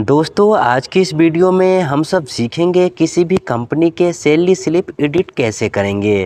दोस्तों आज की इस वीडियो में हम सब सीखेंगे किसी भी कंपनी के सैलरी स्लिप एडिट कैसे करेंगे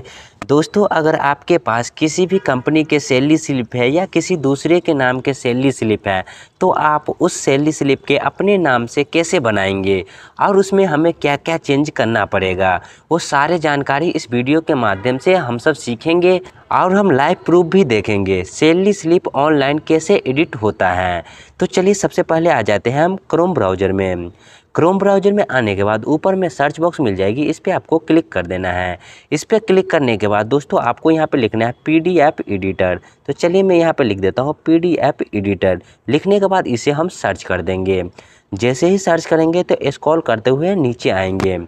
दोस्तों अगर आपके पास किसी भी कंपनी के सैलरी स्लिप है या किसी दूसरे के नाम के सैलरी स्लिप है तो आप उस सैलरी स्लिप के अपने नाम से कैसे बनाएंगे और उसमें हमें क्या क्या चेंज करना पड़ेगा वो सारे जानकारी इस वीडियो के माध्यम से हम सब सीखेंगे और हम लाइव प्रूफ भी देखेंगे सैलरी स्लिप ऑनलाइन कैसे एडिट होता है तो चलिए सबसे पहले आ जाते हैं हम क्रोम ब्राउज़र में क्रोम ब्राउज़र में आने के बाद ऊपर में सर्च बॉक्स मिल जाएगी इस पर आपको क्लिक कर देना है इस पर क्लिक करने के बाद दोस्तों आपको यहाँ पे लिखना है पीडीएफ एडिटर तो चलिए मैं यहाँ पे लिख देता हूँ पीडीएफ एडिटर लिखने के बाद इसे हम सर्च कर देंगे जैसे ही सर्च करेंगे तो स्क्रॉल करते हुए नीचे आएंगे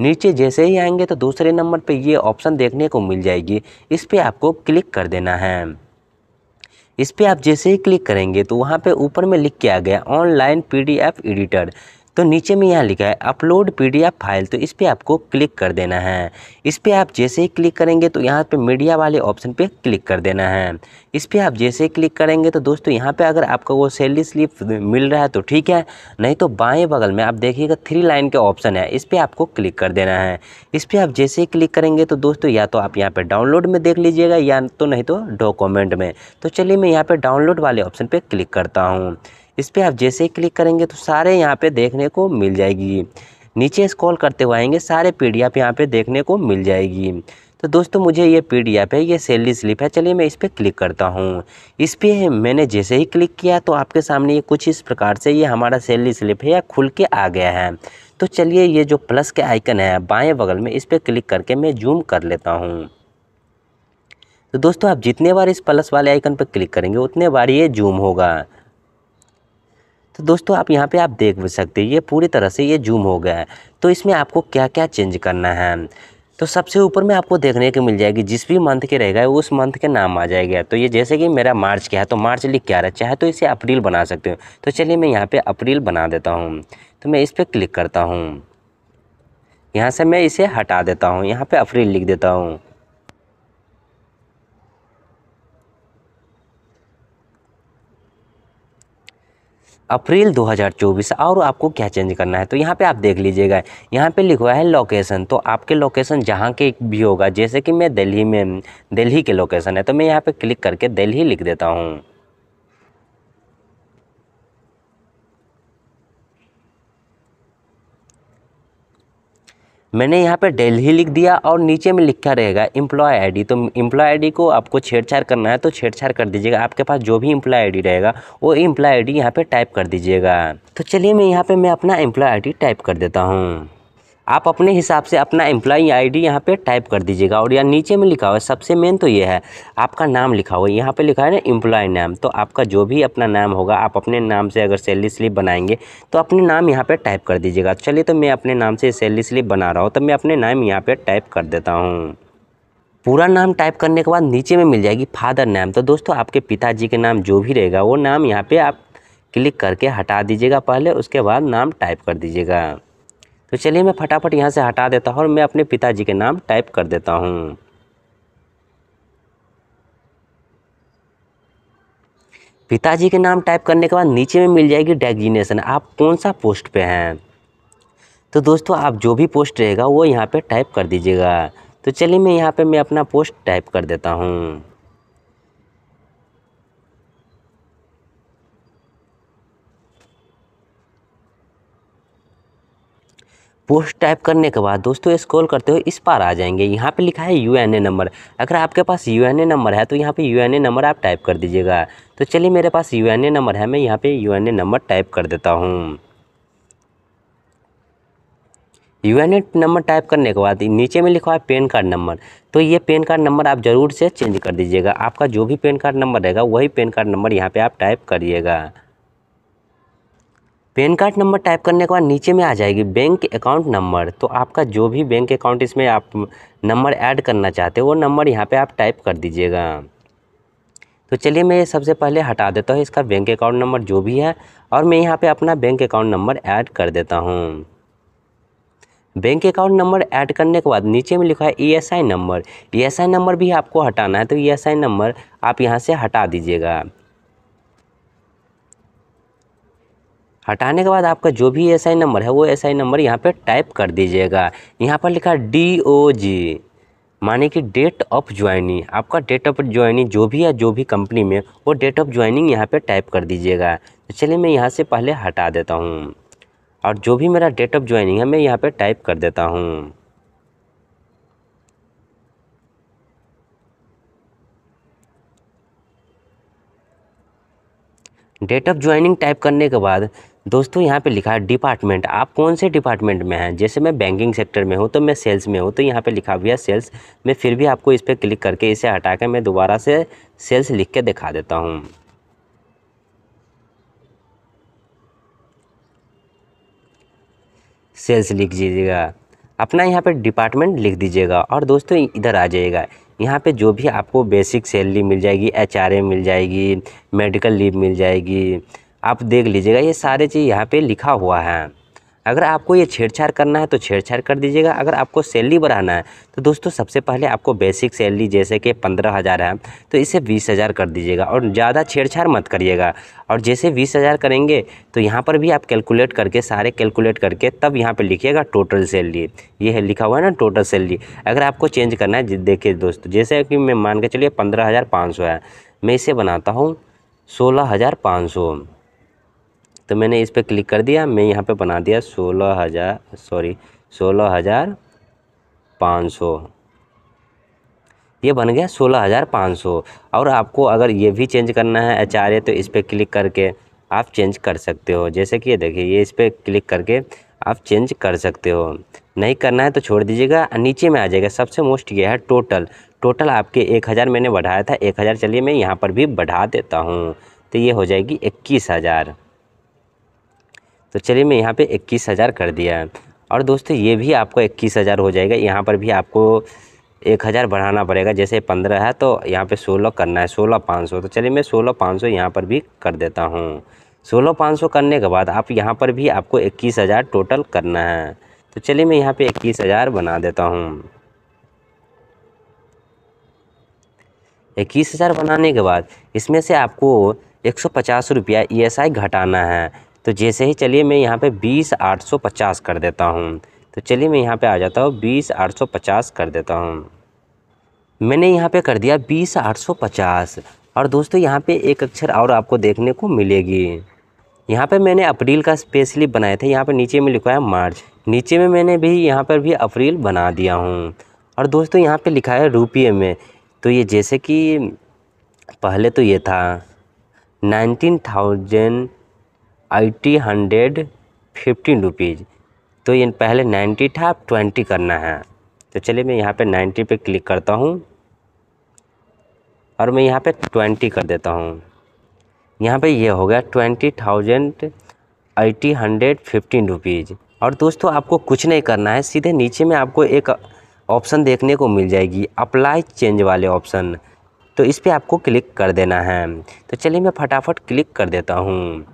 नीचे जैसे ही आएंगे तो दूसरे नंबर पर ये ऑप्शन देखने को मिल जाएगी इस पर आपको क्लिक कर देना है इस पर आप जैसे ही क्लिक करेंगे तो वहाँ पे ऊपर में लिख के आ गया ऑनलाइन पीडीएफ एडिटर तो नीचे में यहाँ लिखा है अपलोड पीडीएफ फाइल तो इस पर आपको क्लिक कर देना है इस पर आप जैसे ही क्लिक करेंगे तो यहाँ पर मीडिया वाले ऑप्शन पर क्लिक कर देना है इस पर आप जैसे ही क्लिक करेंगे तो दोस्तों यहाँ पर अगर आपको वो सैलरी स्लिप मिल रहा है तो ठीक है नहीं तो बाएँ बगल में आप देखिएगा थ्री लाइन के ऑप्शन है इस पर आपको क्लिक कर देना है इस पर आप जैसे ही क्लिक करेंगे तो दोस्तों या तो आप यहाँ पर डाउनलोड में देख लीजिएगा या तो नहीं तो डॉक्यूमेंट में तो चलिए मैं यहाँ पर डाउनलोड वाले ऑप्शन पर क्लिक करता हूँ इस पर आप जैसे ही क्लिक करेंगे तो सारे यहाँ पे देखने को मिल जाएगी नीचे स्क्रॉल करते हुए आएंगे सारे पी डी एफ यहाँ पर देखने को मिल जाएगी तो दोस्तों मुझे ये पी डी एफ है ये सैलरी स्लिप है चलिए मैं इस पर क्लिक करता हूँ इस पर मैंने जैसे ही क्लिक किया तो आपके सामने ये कुछ इस प्रकार से ये हमारा सैलरी स्लिप है या खुल के आ गया है तो चलिए ये जो प्लस के आइकन है बाएं बगल में इस पर क्लिक करके मैं जूम कर लेता हूँ तो दोस्तों आप जितने बार इस प्लस वाले आइकन पर क्लिक करेंगे उतने बार ये जूम होगा तो दोस्तों आप यहाँ पे आप देख भी सकते हैं ये पूरी तरह से ये जूम हो गया है तो इसमें आपको क्या क्या चेंज करना है तो सबसे ऊपर में आपको देखने को मिल जाएगी जिस भी मंथ के रहेगा उस मंथ के नाम आ जाएगा तो ये जैसे कि मेरा मार्च का है तो मार्च लिख के आ रहा है चाहे तो इसे अप्रैल बना सकते हो तो चलिए मैं यहाँ पर अप्रैल बना देता हूँ तो मैं इस पर क्लिक करता हूँ यहाँ से मैं इसे हटा देता हूँ यहाँ पर अप्रैल लिख देता हूँ अप्रैल 2024 और आपको क्या चेंज करना है तो यहाँ पे आप देख लीजिएगा यहाँ पे लिखवा है लोकेशन तो आपके लोकेशन जहाँ के भी होगा जैसे कि मैं दिल्ली में दिल्ली के लोकेशन है तो मैं यहाँ पे क्लिक करके दिल्ली लिख देता हूँ मैंने यहाँ पे दिल्ली लिख दिया और नीचे में लिखा रहेगा एम्प्लॉय आईडी तो एम्प्लॉय आईडी को आपको छेड़छाड़ करना है तो छेड़छाड़ कर दीजिएगा आपके पास जो भी एम्प्लॉय आईडी रहेगा वो एम्प्लॉय आईडी यहाँ पे टाइप कर दीजिएगा तो चलिए मैं यहाँ पे मैं अपना एम्प्लॉय आईडी टाइप कर देता हूँ आप अपने हिसाब से अपना एम्प्लॉई आई डी यहाँ पर टाइप कर दीजिएगा और यहाँ नीचे में लिखा हुआ है सबसे मेन तो ये है आपका नाम लिखा हुआ है यहाँ पर लिखा है ना एम्प्लॉई नाम तो आपका जो भी अपना नाम होगा आप अपने नाम से अगर सैलरी स्लिप बनाएंगे तो अपने नाम यहाँ पर टाइप कर दीजिएगा चलिए तो मैं अपने नाम से सैलरी स्लिप बना रहा हूँ तो मैं अपने नाम यहाँ पर टाइप कर देता हूँ पूरा नाम टाइप करने के बाद नीचे में मिल जाएगी फादर नाम तो दोस्तों आपके पिताजी के नाम जो भी रहेगा वो नाम यहाँ पर आप क्लिक करके हटा दीजिएगा पहले उसके बाद नाम टाइप कर दीजिएगा तो चलिए मैं फटाफट यहाँ से हटा देता हूँ और मैं अपने पिताजी के नाम टाइप कर देता हूँ पिताजी के नाम टाइप करने के बाद नीचे में मिल जाएगी डेगिनेशन आप कौन सा पोस्ट पे हैं तो दोस्तों आप जो भी पोस्ट रहेगा वो यहाँ पे टाइप कर दीजिएगा तो चलिए मैं यहाँ पे मैं अपना पोस्ट टाइप कर देता हूँ पोस्ट टाइप करने के बाद दोस्तों स्क्रॉल करते हुए इस पार आ जाएंगे यहाँ पे लिखा है यू नंबर अगर आपके पास यू नंबर है तो यहाँ पे यू नंबर आप टाइप कर दीजिएगा तो चलिए मेरे पास यू नंबर है मैं यहाँ पे यू नंबर टाइप कर देता हूँ यू नंबर टाइप करने के बाद नीचे में लिखा है पेन कार्ड नंबर तो ये पेन कार्ड नंबर आप ज़रूर से चेंज कर दीजिएगा आपका जो भी पेन कार्ड नंबर रहेगा वही पेन कार्ड नंबर यहाँ पर आप टाइप करिएगा पैन कार्ड नंबर टाइप करने के बाद नीचे में आ जाएगी बैंक अकाउंट नंबर तो आपका जो भी बैंक अकाउंट इसमें आप नंबर ऐड करना चाहते हो वो नंबर यहाँ पे आप टाइप कर दीजिएगा तो चलिए मैं ये सबसे पहले हटा देता हूँ इसका बैंक अकाउंट नंबर जो भी है और मैं यहाँ पे अपना बैंक अकाउंट नंबर ऐड कर देता हूँ बैंक अकाउंट नंबर ऐड करने के बाद नीचे में लिखा है ई नंबर ई नंबर भी आपको हटाना है तो ई नंबर आप यहाँ से हटा दीजिएगा हटाने के बाद आपका जो भी एस नंबर है वो एस नंबर यहाँ पर टाइप कर दीजिएगा यहाँ पर लिखा डी ओ जी माने कि डेट ऑफ ज्वाइनिंग आपका डेट ऑफ ज्वाइनिंग जो भी है जो भी कंपनी में वो डेट ऑफ ज्वाइनिंग यहाँ पे टाइप कर दीजिएगा तो चलिए मैं यहाँ से पहले हटा देता हूँ और जो भी मेरा डेट ऑफ ज्वाइनिंग है मैं यहाँ पे टाइप कर देता हूँ डेट ऑफ ज्वाइनिंग टाइप करने के बाद दोस्तों यहाँ पे लिखा है डिपार्टमेंट आप कौन से डिपार्टमेंट में हैं जैसे मैं बैंकिंग सेक्टर में हूँ तो मैं सेल्स में हूँ तो यहाँ पे लिखा हुआ है सेल्स मैं फिर भी आपको इस पर क्लिक करके इसे हटा कर मैं दोबारा से सेल्स लिख के दिखा देता हूँ सेल्स लिख दीजिएगा अपना यहाँ पे डिपार्टमेंट लिख दीजिएगा और दोस्तों इधर आ जाइएगा यहाँ पे जो भी आपको बेसिक सैलरी मिल जाएगी एच मिल जाएगी मेडिकल लीव मिल जाएगी आप देख लीजिएगा ये सारे चीज़ यहाँ पे लिखा हुआ है अगर आपको ये छेड़छाड़ करना है तो छेड़छाड़ कर दीजिएगा अगर आपको सैलरी बढ़ाना है तो दोस्तों सबसे पहले आपको बेसिक सैलरी जैसे कि पंद्रह हज़ार है तो इसे बीस हज़ार कर दीजिएगा और ज़्यादा छेड़छाड़ मत करिएगा और जैसे बीस हज़ार करेंगे तो यहाँ पर भी आप कैलकुलेट करके सारे कैलकुलेट करके तब यहाँ पर लिखिएगा टोटल सैलरी ये है लिखा हुआ है ना टोटल सैलरी अगर आपको चेंज करना है देखिए दोस्तों जैसे कि मैं मान के चलिए पंद्रह है मैं इसे बनाता हूँ सोलह हज़ार पाँच सौ तो मैंने इस पर क्लिक कर दिया मैं यहाँ पे बना दिया सोलह हज़ार सॉरी सोलह हज़ार पाँच सौ ये बन गया सोलह हज़ार पाँच सौ और आपको अगर ये भी चेंज करना है एच आर ए तो इस पर क्लिक करके आप चेंज कर सकते हो जैसे कि ये देखिए ये इस पर क्लिक करके आप चेंज कर सकते हो नहीं करना है तो छोड़ दीजिएगा नीचे में आ जाएगा सबसे मोस्ट ये है टोटल टोटल आपके एक हज़ार मैंने बढ़ाया था एक हज़ार चलिए मैं यहाँ पर भी बढ़ा देता हूँ तो ये हो जाएगी इक्कीस हज़ार तो चलिए मैं यहाँ पे इक्कीस हज़ार कर दिया है और दोस्तों ये भी आपको इक्कीस हज़ार हो जाएगा यहाँ पर भी आपको एक हज़ार बढ़ाना पड़ेगा जैसे पंद्रह है तो यहाँ पे सोलह करना है सोलह पाँच सौ तो चलिए मैं सोलह पाँच सौ यहाँ पर भी कर देता हूँ सोलह पाँच सौ करने के बाद आप यहाँ पर भी आपको इक्कीस हज़ार टोटल करना है तो चलिए मैं यहाँ पर इक्कीस हज़ार बना देता हूँ इक्कीस हज़ार बनाने के बाद इसमें से आपको एक सौ पचास रुपया ई e घटाना है तो जैसे ही चलिए मैं यहाँ पे बीस आठ सौ पचास कर देता हूँ तो चलिए मैं यहाँ पे आ जाता हूँ बीस आठ सौ पचास कर देता हूँ मैंने यहाँ पे कर दिया बीस आठ सौ पचास और दोस्तों यहाँ पे एक अक्षर और आपको देखने को मिलेगी यहाँ पे मैंने अप्रैल का स्पेशली बनाया था यहाँ पे नीचे में लिखवाया मार्च नीचे में मैंने भी यहाँ पर भी अप्रैल बना दिया हूँ और दोस्तों यहाँ पर लिखा है रुपये में तो ये जैसे कि पहले तो ये था nineteen thousand eighty hundred fifteen rupees तो ये पहले नाइन्टी था अब ट्वेंटी करना है तो चलिए मैं यहाँ पे नाइन्टी पे क्लिक करता हूँ और मैं यहाँ पे ट्वेंटी कर देता हूँ यहाँ पे ये यह हो गया twenty thousand eighty hundred fifteen rupees और दोस्तों आपको कुछ नहीं करना है सीधे नीचे में आपको एक ऑप्शन देखने को मिल जाएगी अप्लाई चेंज वाले ऑप्शन तो इस पर आपको क्लिक कर देना है तो चलिए मैं फटाफट क्लिक कर देता हूँ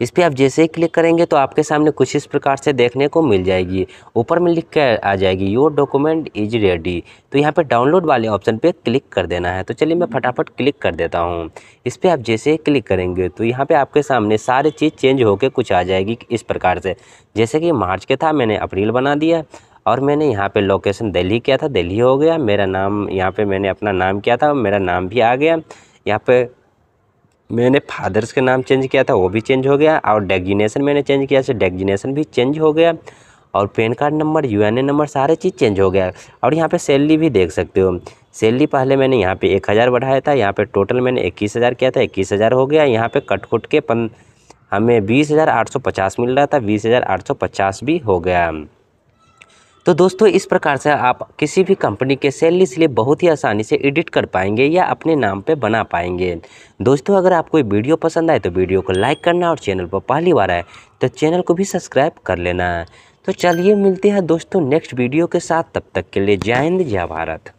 इस पर आप जैसे ही क्लिक करेंगे तो आपके सामने कुछ इस प्रकार से देखने को मिल जाएगी ऊपर में लिख कर आ जाएगी योर डॉक्यूमेंट इज रेडी तो यहाँ पर डाउनलोड वाले ऑप्शन पर क्लिक कर देना है तो चलिए मैं फटाफट क्लिक कर देता हूँ इस पर आप जैसे ही क्लिक करेंगे तो यहाँ पर आपके सामने सारी चीज़ चेंज होकर कुछ आ जाएगी इस प्रकार से जैसे कि मार्च के था मैंने अप्रैल बना दिया और मैंने यहाँ पे लोकेशन दिल्ली किया था दिल्ली हो गया मेरा नाम यहाँ पे मैंने अपना नाम किया था मेरा नाम भी आ गया यहाँ पे मैंने फादर्स के नाम चेंज किया था वो भी चेंज हो गया और डेगिनेसन मैंने चेंज किया था डेग्जिनेशन भी चेंज हो गया और PAN card number U number सारे चीज़ चेंज हो गया और यहाँ पे सैलरी भी देख सकते हो सैलरी पहले मैंने यहाँ पे एक हज़ार बढ़ाया था यहाँ पे टोटल मैंने इक्कीस हज़ार किया था इक्कीस हज़ार हो गया यहाँ पे कट कुट के पन हमें बीस हज़ार आठ सौ पचास मिल रहा था बीस हज़ार आठ सौ पचास भी हो गया तो दोस्तों इस प्रकार से आप किसी भी कंपनी के सेल लिस्ट लिए बहुत ही आसानी से एडिट कर पाएंगे या अपने नाम पर बना पाएंगे दोस्तों अगर आपको वीडियो पसंद आए तो वीडियो को लाइक करना और चैनल पर पहली बार आए तो चैनल को भी सब्सक्राइब कर लेना तो चलिए मिलते हैं दोस्तों नेक्स्ट वीडियो के साथ तब तक के लिए जय हिंद जय भारत